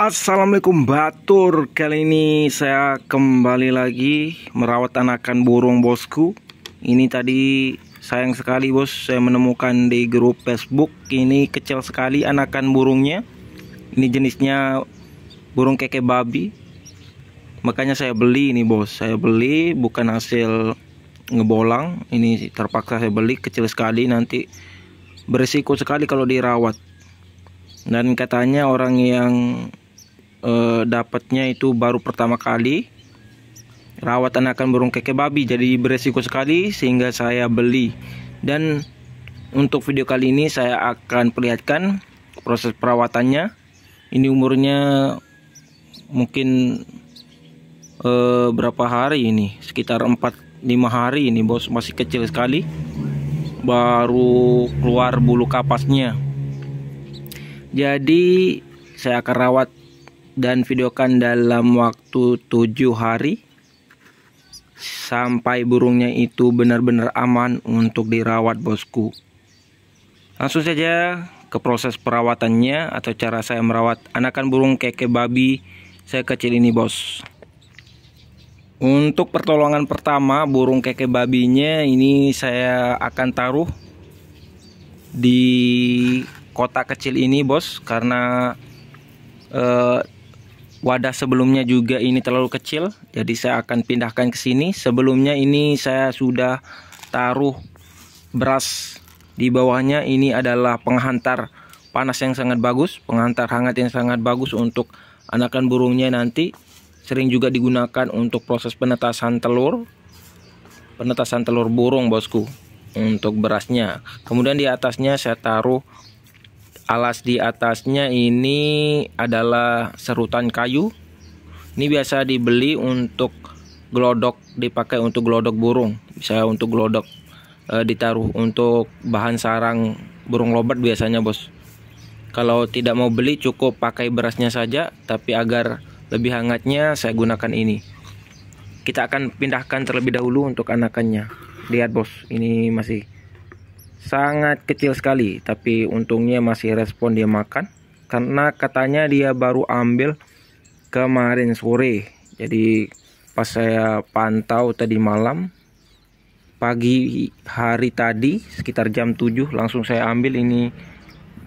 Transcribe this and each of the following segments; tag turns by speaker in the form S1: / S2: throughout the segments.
S1: Assalamualaikum Batur Kali ini saya kembali lagi Merawat anakan burung bosku Ini tadi sayang sekali bos Saya menemukan di grup Facebook Ini kecil sekali anakan burungnya Ini jenisnya burung keke babi Makanya saya beli ini bos Saya beli bukan hasil ngebolang Ini terpaksa saya beli kecil sekali Nanti beresiko sekali kalau dirawat dan katanya orang yang e, dapatnya itu baru pertama kali rawatan akan burung keke babi jadi beresiko sekali sehingga saya beli dan untuk video kali ini saya akan perlihatkan proses perawatannya ini umurnya mungkin e, berapa hari ini sekitar 4-5 hari ini bos masih kecil sekali baru keluar bulu kapasnya jadi saya akan rawat dan videokan dalam waktu tujuh hari sampai burungnya itu benar-benar aman untuk dirawat bosku langsung saja ke proses perawatannya atau cara saya merawat anakan burung keke babi saya kecil ini bos untuk pertolongan pertama burung keke babinya ini saya akan taruh di kotak kecil ini bos karena eh, wadah sebelumnya juga ini terlalu kecil jadi saya akan pindahkan ke sini sebelumnya ini saya sudah taruh beras di bawahnya ini adalah penghantar panas yang sangat bagus penghantar hangat yang sangat bagus untuk anakan burungnya nanti sering juga digunakan untuk proses penetasan telur penetasan telur burung bosku untuk berasnya kemudian di atasnya saya taruh alas di atasnya ini adalah serutan kayu ini biasa dibeli untuk gelodok dipakai untuk gelodok burung bisa untuk gelodok e, eh, ditaruh untuk bahan sarang burung lobat biasanya bos kalau tidak mau beli cukup pakai berasnya saja tapi agar lebih hangatnya saya gunakan ini kita akan pindahkan terlebih dahulu untuk anakannya lihat bos ini masih sangat kecil sekali tapi untungnya masih respon dia makan karena katanya dia baru ambil kemarin sore jadi pas saya pantau tadi malam pagi hari tadi sekitar jam 7 langsung saya ambil ini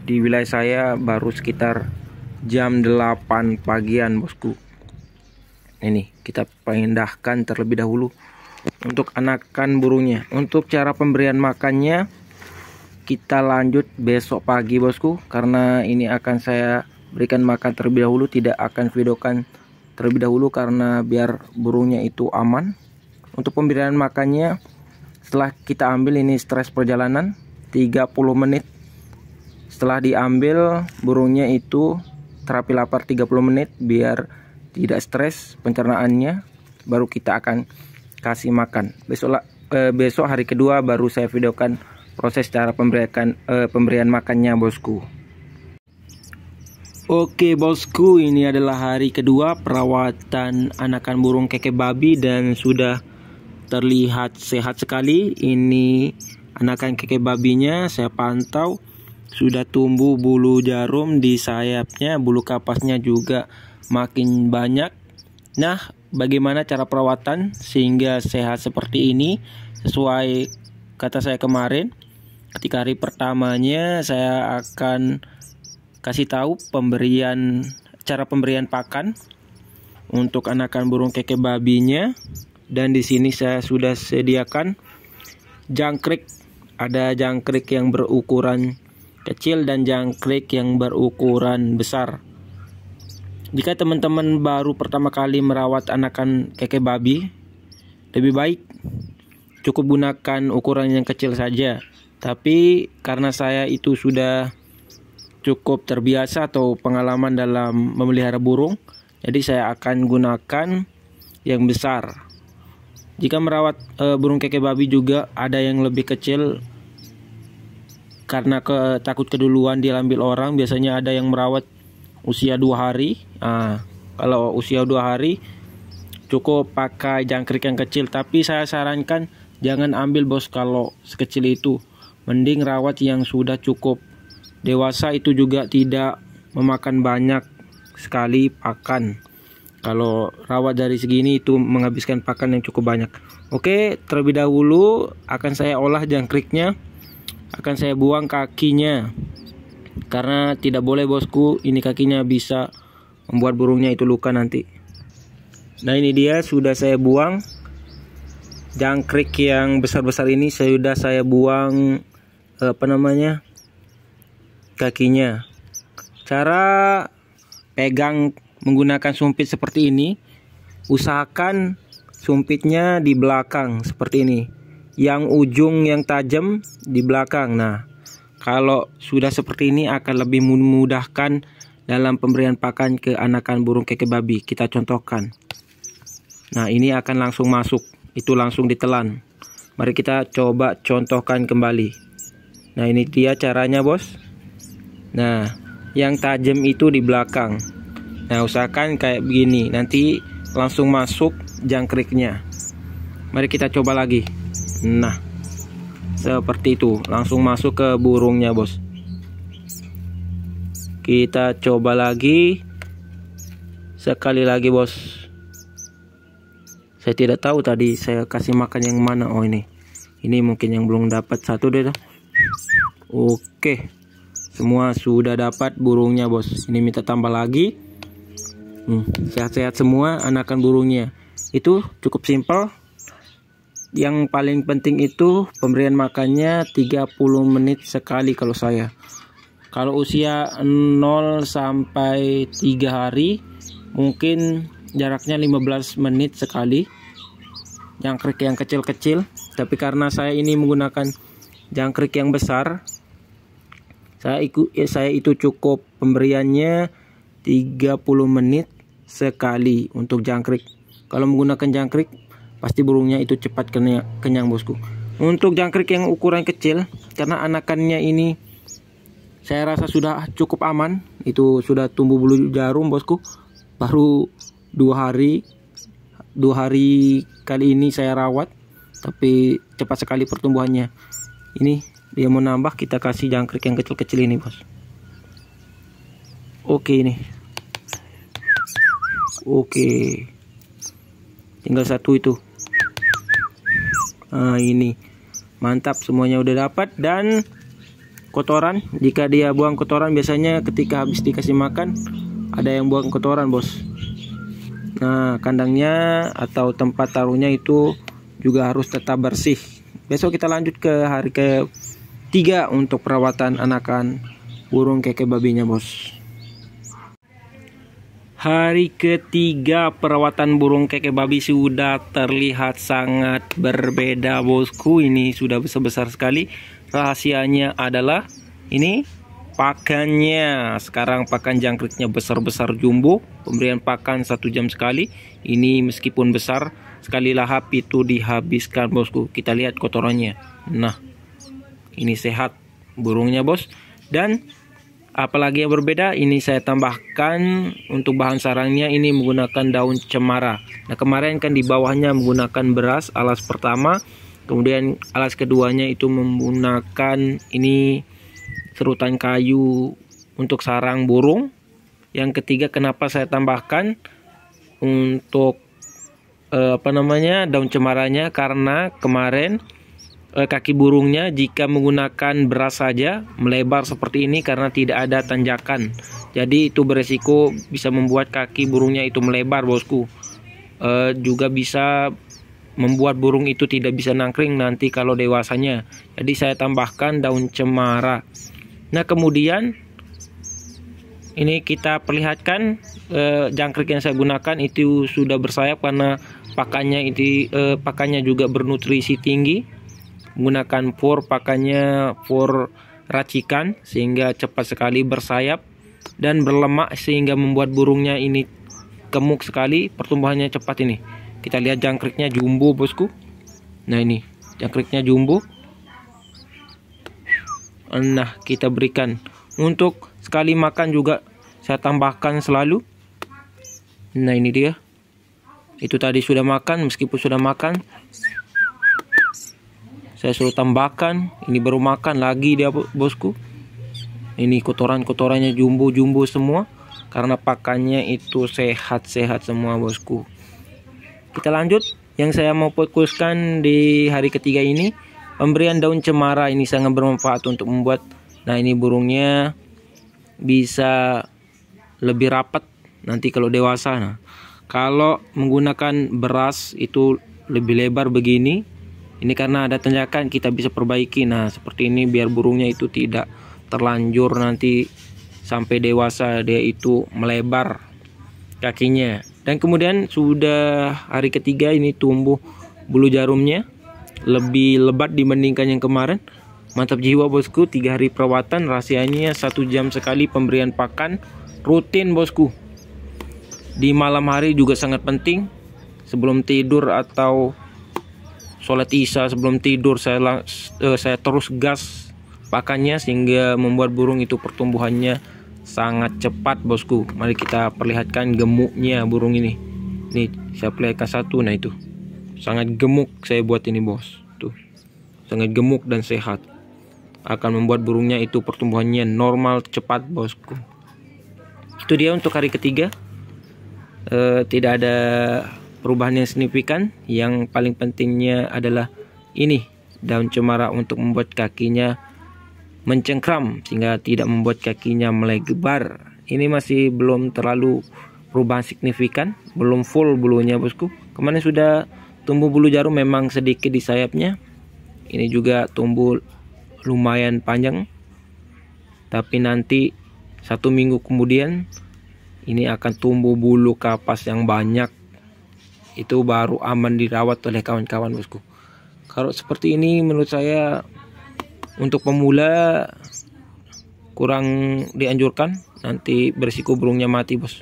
S1: di wilayah saya baru sekitar jam 8 pagian bosku ini kita pindahkan terlebih dahulu untuk anakan burungnya untuk cara pemberian makannya kita lanjut besok pagi bosku karena ini akan saya berikan makan terlebih dahulu tidak akan videokan terlebih dahulu karena biar burungnya itu aman untuk pemberian makannya setelah kita ambil ini stres perjalanan 30 menit setelah diambil burungnya itu terapi lapar 30 menit biar tidak stres pencernaannya baru kita akan kasih makan besok eh, besok hari kedua baru saya videokan proses cara pemberian eh, pemberian makannya bosku Oke bosku ini adalah hari kedua perawatan anakan burung keke babi dan sudah terlihat sehat sekali ini anakan keke babinya saya pantau sudah tumbuh bulu jarum di sayapnya, bulu kapasnya juga makin banyak. Nah, bagaimana cara perawatan sehingga sehat seperti ini? Sesuai kata saya kemarin, ketika hari pertamanya saya akan kasih tahu pemberian cara pemberian pakan untuk anakan burung keke babinya dan di sini saya sudah sediakan jangkrik ada jangkrik yang berukuran kecil dan jangkrik yang berukuran besar jika teman-teman baru pertama kali merawat anakan keke babi lebih baik cukup gunakan ukuran yang kecil saja tapi karena saya itu sudah cukup terbiasa atau pengalaman dalam memelihara burung, jadi saya akan gunakan yang besar. Jika merawat e, burung keke babi juga ada yang lebih kecil karena ke, takut keduluan diambil orang, biasanya ada yang merawat usia dua hari. Nah, kalau usia dua hari cukup pakai jangkrik yang kecil, tapi saya sarankan jangan ambil bos kalau sekecil itu Mending rawat yang sudah cukup. Dewasa itu juga tidak memakan banyak sekali pakan. Kalau rawat dari segini itu menghabiskan pakan yang cukup banyak. Oke, terlebih dahulu akan saya olah jangkriknya. Akan saya buang kakinya. Karena tidak boleh bosku, ini kakinya bisa membuat burungnya itu luka nanti. Nah, ini dia sudah saya buang. Jangkrik yang besar-besar ini sudah saya buang apa namanya kakinya cara pegang menggunakan sumpit seperti ini usahakan sumpitnya di belakang seperti ini yang ujung yang tajam di belakang nah kalau sudah seperti ini akan lebih memudahkan dalam pemberian pakan ke anakan burung keke babi kita contohkan nah ini akan langsung masuk itu langsung ditelan mari kita coba contohkan kembali Nah ini dia caranya bos Nah yang tajam itu di belakang Nah usahakan kayak begini Nanti langsung masuk jangkriknya Mari kita coba lagi Nah seperti itu Langsung masuk ke burungnya bos Kita coba lagi Sekali lagi bos Saya tidak tahu tadi saya kasih makan yang mana Oh ini Ini mungkin yang belum dapat satu deh Oke. Semua sudah dapat burungnya, Bos. Ini minta tambah lagi. sehat hmm, sehat-sehat semua anakan burungnya. Itu cukup simpel. Yang paling penting itu pemberian makannya 30 menit sekali kalau saya. Kalau usia 0 sampai 3 hari mungkin jaraknya 15 menit sekali. Yang yang kecil-kecil, tapi karena saya ini menggunakan jangkrik yang besar saya ikut eh, saya itu cukup pemberiannya 30 menit sekali untuk jangkrik kalau menggunakan jangkrik pasti burungnya itu cepat kenyang, kenyang bosku untuk jangkrik yang ukuran kecil karena anakannya ini saya rasa sudah cukup aman itu sudah tumbuh bulu jarum bosku baru dua hari dua hari kali ini saya rawat tapi cepat sekali pertumbuhannya ini dia mau nambah kita kasih jangkrik yang kecil-kecil ini bos oke ini oke tinggal satu itu nah ini mantap semuanya udah dapat dan kotoran jika dia buang kotoran biasanya ketika habis dikasih makan ada yang buang kotoran bos nah kandangnya atau tempat taruhnya itu juga harus tetap bersih Besok kita lanjut ke hari ke 3 untuk perawatan anakan burung keke babinya bos. Hari ketiga perawatan burung keke babi sudah terlihat sangat berbeda bosku. Ini sudah besar-besar sekali. Rahasianya adalah ini pakannya sekarang pakan jangkriknya besar-besar jumbo pemberian pakan satu jam sekali ini meskipun besar sekali lahap itu dihabiskan bosku kita lihat kotorannya nah ini sehat burungnya bos dan apalagi yang berbeda ini saya tambahkan untuk bahan sarangnya ini menggunakan daun cemara nah kemarin kan di bawahnya menggunakan beras alas pertama kemudian alas keduanya itu menggunakan ini serutan kayu untuk sarang burung yang ketiga kenapa saya tambahkan untuk eh, apa namanya daun cemaranya karena kemarin eh, kaki burungnya jika menggunakan beras saja melebar seperti ini karena tidak ada tanjakan. Jadi itu beresiko bisa membuat kaki burungnya itu melebar, bosku. Eh, juga bisa membuat burung itu tidak bisa nangkring nanti kalau dewasanya. Jadi saya tambahkan daun cemara. Nah, kemudian ini kita perlihatkan eh, jangkrik yang saya gunakan itu sudah bersayap karena pakannya itu eh, pakannya juga bernutrisi tinggi menggunakan pur pakannya pur racikan sehingga cepat sekali bersayap dan berlemak sehingga membuat burungnya ini gemuk sekali pertumbuhannya cepat ini kita lihat jangkriknya jumbo bosku nah ini jangkriknya jumbo nah kita berikan untuk sekali makan juga saya tambahkan selalu nah ini dia itu tadi sudah makan meskipun sudah makan saya suruh tambahkan ini baru makan lagi dia bosku ini kotoran-kotorannya jumbo-jumbo semua karena pakannya itu sehat-sehat semua bosku kita lanjut yang saya mau fokuskan di hari ketiga ini pemberian daun cemara ini sangat bermanfaat untuk membuat nah ini burungnya bisa lebih rapat nanti kalau dewasa nah kalau menggunakan beras itu lebih lebar begini. Ini karena ada tanjakan kita bisa perbaiki. Nah, seperti ini biar burungnya itu tidak terlanjur nanti sampai dewasa dia itu melebar kakinya. Dan kemudian sudah hari ketiga ini tumbuh bulu jarumnya lebih lebat dibandingkan yang kemarin. Mantap jiwa bosku, tiga hari perawatan, rahasianya satu jam sekali pemberian pakan rutin bosku di malam hari juga sangat penting sebelum tidur atau sholat isya sebelum tidur saya uh, saya terus gas pakannya sehingga membuat burung itu pertumbuhannya sangat cepat bosku mari kita perlihatkan gemuknya burung ini nih saya perlihatkan satu nah itu sangat gemuk saya buat ini bos tuh sangat gemuk dan sehat akan membuat burungnya itu pertumbuhannya normal cepat bosku itu dia untuk hari ketiga e, tidak ada perubahan yang signifikan yang paling pentingnya adalah ini daun cemara untuk membuat kakinya mencengkram sehingga tidak membuat kakinya melebar ini masih belum terlalu perubahan signifikan belum full bulunya bosku kemarin sudah tumbuh bulu jarum memang sedikit di sayapnya ini juga tumbuh lumayan panjang tapi nanti satu minggu kemudian ini akan tumbuh bulu kapas yang banyak itu baru aman dirawat oleh kawan-kawan bosku kalau seperti ini menurut saya untuk pemula kurang dianjurkan nanti berisiko burungnya mati bos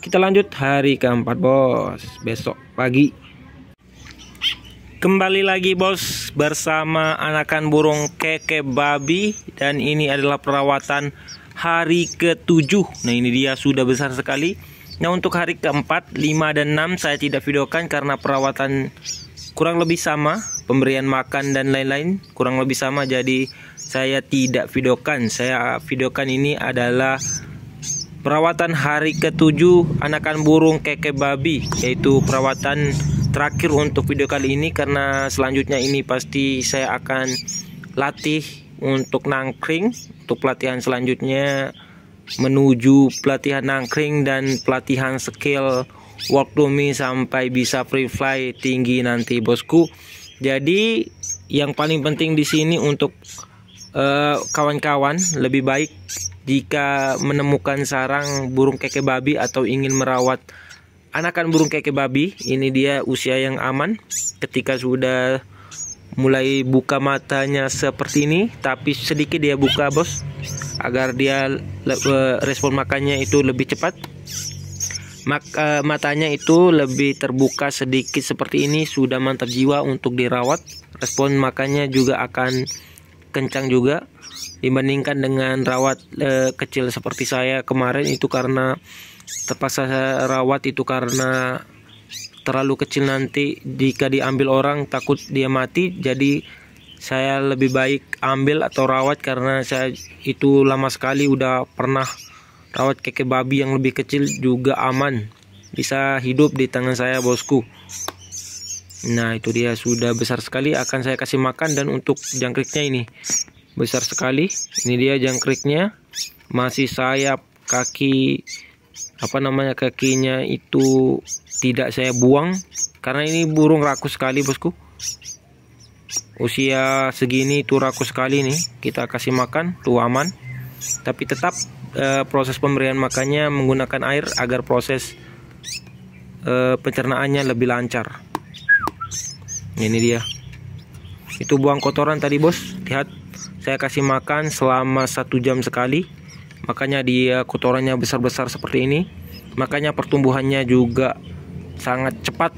S1: kita lanjut hari keempat bos besok pagi kembali lagi bos bersama anakan burung keke babi dan ini adalah perawatan hari ke-7 Nah ini dia sudah besar sekali Nah untuk hari keempat, 5 dan 6 saya tidak videokan karena perawatan kurang lebih sama Pemberian makan dan lain-lain kurang lebih sama Jadi saya tidak videokan Saya videokan ini adalah perawatan hari ke-7 anakan burung keke babi Yaitu perawatan terakhir untuk video kali ini Karena selanjutnya ini pasti saya akan latih untuk nangkring untuk pelatihan selanjutnya menuju pelatihan nangkring dan pelatihan skill walk dummy sampai bisa free fly tinggi nanti bosku jadi yang paling penting di sini untuk eh, kawan-kawan uh, lebih baik jika menemukan sarang burung keke babi atau ingin merawat anakan burung keke babi ini dia usia yang aman ketika sudah mulai buka matanya seperti ini tapi sedikit dia buka bos agar dia e, respon makannya itu lebih cepat maka e, matanya itu lebih terbuka sedikit seperti ini sudah mantap jiwa untuk dirawat respon makannya juga akan kencang juga dibandingkan dengan rawat e, kecil seperti saya kemarin itu karena terpaksa rawat itu karena terlalu kecil nanti jika diambil orang takut dia mati jadi saya lebih baik ambil atau rawat karena saya itu lama sekali udah pernah rawat keke babi yang lebih kecil juga aman bisa hidup di tangan saya bosku nah itu dia sudah besar sekali akan saya kasih makan dan untuk jangkriknya ini besar sekali ini dia jangkriknya masih sayap kaki apa namanya kakinya itu tidak saya buang karena ini burung rakus sekali bosku usia segini itu rakus sekali nih kita kasih makan tuh aman tapi tetap e, proses pemberian makannya menggunakan air agar proses e, pencernaannya lebih lancar ini dia itu buang kotoran tadi bos lihat saya kasih makan selama satu jam sekali makanya dia kotorannya besar-besar seperti ini makanya pertumbuhannya juga sangat cepat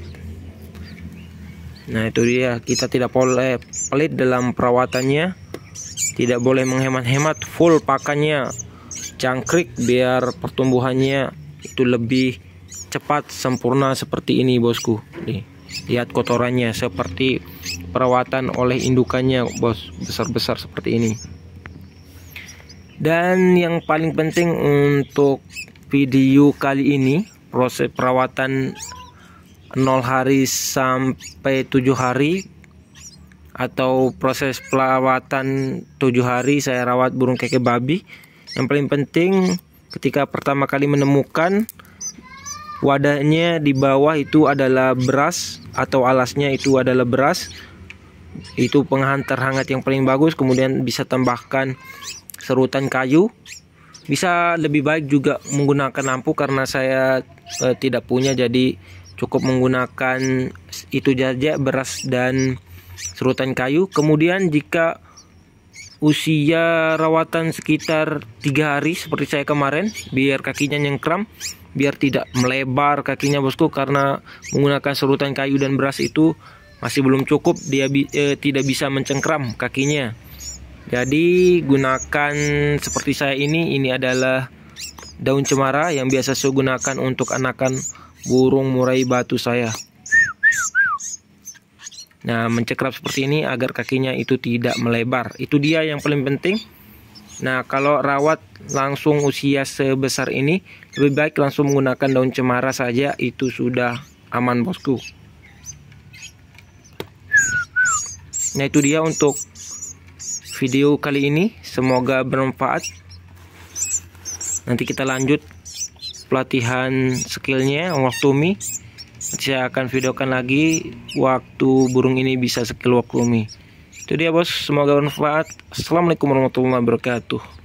S1: nah itu dia kita tidak boleh pelit dalam perawatannya tidak boleh menghemat-hemat full pakannya cangkrik biar pertumbuhannya itu lebih cepat sempurna seperti ini bosku nih lihat kotorannya seperti perawatan oleh indukannya bos besar-besar seperti ini dan yang paling penting untuk video kali ini proses perawatan 0 hari sampai 7 hari atau proses perawatan 7 hari saya rawat burung keke babi yang paling penting ketika pertama kali menemukan wadahnya di bawah itu adalah beras atau alasnya itu adalah beras itu penghantar hangat yang paling bagus kemudian bisa tambahkan serutan kayu bisa lebih baik juga menggunakan lampu karena saya e, tidak punya jadi cukup menggunakan itu saja beras dan serutan kayu kemudian jika usia rawatan sekitar tiga hari seperti saya kemarin biar kakinya nyengkram biar tidak melebar kakinya bosku karena menggunakan serutan kayu dan beras itu masih belum cukup dia e, tidak bisa mencengkram kakinya jadi gunakan seperti saya ini, ini adalah daun cemara yang biasa saya gunakan untuk anakan burung murai batu saya. Nah, mencekrap seperti ini agar kakinya itu tidak melebar. Itu dia yang paling penting. Nah, kalau rawat langsung usia sebesar ini, lebih baik langsung menggunakan daun cemara saja, itu sudah aman bosku. Nah, itu dia untuk video kali ini semoga bermanfaat nanti kita lanjut pelatihan skillnya waktu mi saya akan videokan lagi waktu burung ini bisa skill waktu mi itu dia bos semoga bermanfaat assalamualaikum warahmatullahi wabarakatuh